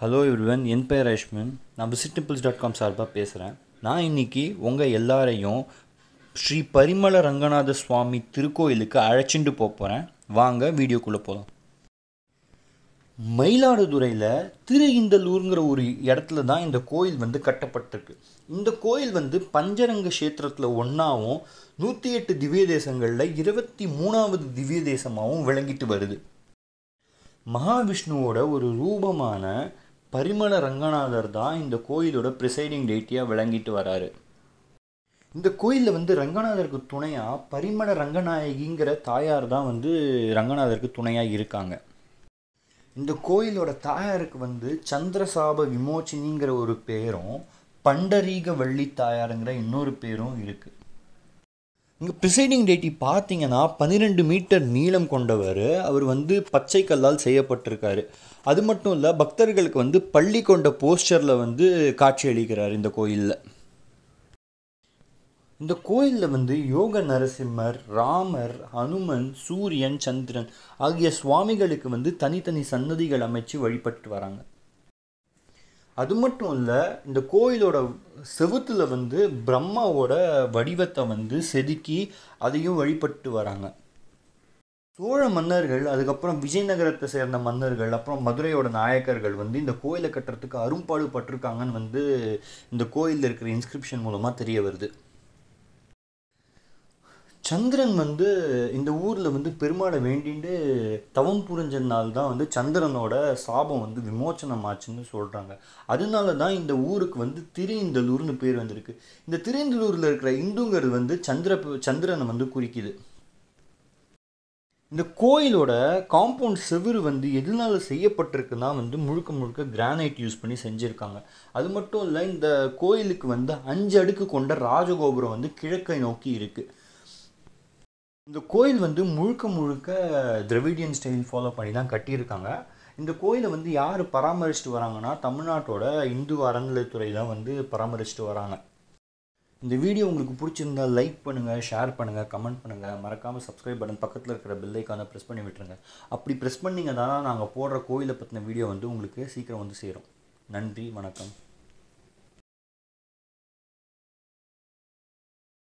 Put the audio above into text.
hello இவருவன் என் பெயர் ஐஷ்மன் நான் visit dimples dot com சார்பாக பேசுகிறேன் நான் இன்றைக்கி உங்கள் எல்லாரையும் ஸ்ரீ பரிமள ரங்கநாத சுவாமி திருக்கோயிலுக்கு அழைச்சிட்டு போகிறேன் வாங்க வீடியோக்குள்ளே போகலாம் மயிலாடுதுறையில் திரு இந்தலூருங்கிற ஒரு இடத்துல தான் இந்த கோயில் வந்து கட்டப்பட்டிருக்கு இந்த கோயில் வந்து பஞ்சரங்க கஷேத்திரத்தில் ஒன்றாவும் நூற்றி எட்டு திவ்ய தேசங்களில் இருபத்தி மூணாவது திவ்ய தேசமாகவும் விளங்கிட்டு வருது மகாவிஷ்ணுவோட ஒரு ரூபமான பரிமள ரங்கநாதர் தான் இந்த கோயிலோட ப்ரிசைடிங் டேட்டியாக விளங்கிட்டு வராரு இந்த கோயிலில் வந்து ரங்கநாதருக்கு துணையாக பரிமள ரங்கநாயகிங்கிற தாயார் தான் வந்து ரங்கநாதருக்கு துணையாக இருக்காங்க இந்த கோயிலோட தாயாருக்கு வந்து சந்திரசாப விமோச்சினிங்கிற ஒரு பேரும் பண்டரீக வள்ளி தாயாருங்கிற இன்னொரு பேரும் இருக்குது இங்கே ப்ரிசைடிங் டேட்டி பார்த்தீங்கன்னா பன்னிரெண்டு மீட்டர் நீளம் கொண்டவர் அவர் வந்து பச்சை கல்லால் செய்யப்பட்டிருக்காரு அது மட்டும் இல்லை பக்தர்களுக்கு வந்து பள்ளி கொண்ட போஸ்டரில் வந்து காட்சி அளிக்கிறார் இந்த கோயிலில் இந்த கோயிலில் வந்து யோக நரசிம்மர் ராமர் ஹனுமன் சூரியன் சந்திரன் ஆகிய சுவாமிகளுக்கு வந்து தனித்தனி சன்னதிகள் அமைச்சு வழிபட்டு வராங்க அது மட்டும் இல்லை இந்த கோயிலோட செவுத்தில் வந்து பிரம்மாவோட வடிவத்தை வந்து செதுக்கி அதையும் வழிபட்டு வராங்க சோழ மன்னர்கள் அதுக்கப்புறம் விஜயநகரத்தை சேர்ந்த மன்னர்கள் அப்புறம் மதுரையோட நாயக்கர்கள் வந்து இந்த கோயிலை கட்டுறதுக்கு அரும்பாடு பட்டிருக்காங்கன்னு வந்து இந்த கோயிலில் இருக்கிற இன்ஸ்கிரிப்ஷன் மூலமாக தெரிய வருது சந்திரன் வந்து இந்த ஊரில் வந்து பெருமாளை வேண்டிண்டு தவம் புரிஞ்ச நாள் தான் வந்து சந்திரனோட சாபம் வந்து விமோச்சனம் ஆச்சுன்னு சொல்கிறாங்க அதனால தான் இந்த ஊருக்கு வந்து திருந்தலூர்னு பேர் வந்திருக்கு இந்த திருந்தலூரில் இருக்கிற இந்துங்கிறது வந்து சந்திர சந்திரனை வந்து குறிக்குது இந்த கோயிலோட காம்பவுண்ட் செவுறு வந்து எதனால செய்யப்பட்டிருக்குன்னா வந்து முழுக்க முழுக்க கிரானைட் யூஸ் பண்ணி செஞ்சுருக்காங்க அது மட்டும் இல்லை இந்த கோயிலுக்கு வந்து அஞ்சு அடுக்கு கொண்ட ராஜகோபுரம் வந்து கிழக்கை நோக்கி இருக்குது இந்த கோயில் வந்து முழுக்க முழுக்க திரவிடியன் ஸ்டைல் ஃபாலோ பண்ணி தான் கட்டியிருக்காங்க இந்த கோயிலை வந்து யார் பராமரிச்சுட்டு வராங்கன்னா தமிழ்நாட்டோட இந்து அறநிலைத்துறை தான் வந்து பராமரிச்சுட்டு வராங்க இந்த வீடியோ உங்களுக்கு பிடிச்சிருந்தா லைக் பண்ணுங்கள் ஷேர் பண்ணுங்கள் கமெண்ட் பண்ணுங்கள் மறக்காமல் சப்ஸ்கிரைப் பட்டன் பக்கத்தில் இருக்கிற பில்லைக்கான ப்ரெஸ் பண்ணி விட்டுருங்க அப்படி ப்ரெஸ் பண்ணிங்க தானே நாங்கள் போடுற கோயிலை பற்றின வீடியோ வந்து உங்களுக்கு சீக்கிரம் வந்து சேரும் நன்றி வணக்கம்